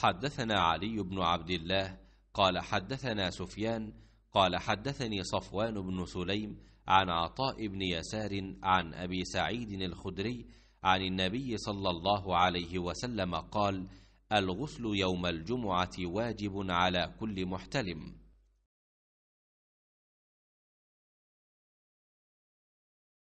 حدثنا علي بن عبد الله قال حدثنا سفيان قال حدثني صفوان بن سليم عن عطاء بن يسار عن أبي سعيد الخدري عن النبي صلى الله عليه وسلم قال الغسل يوم الجمعة واجب على كل محتلم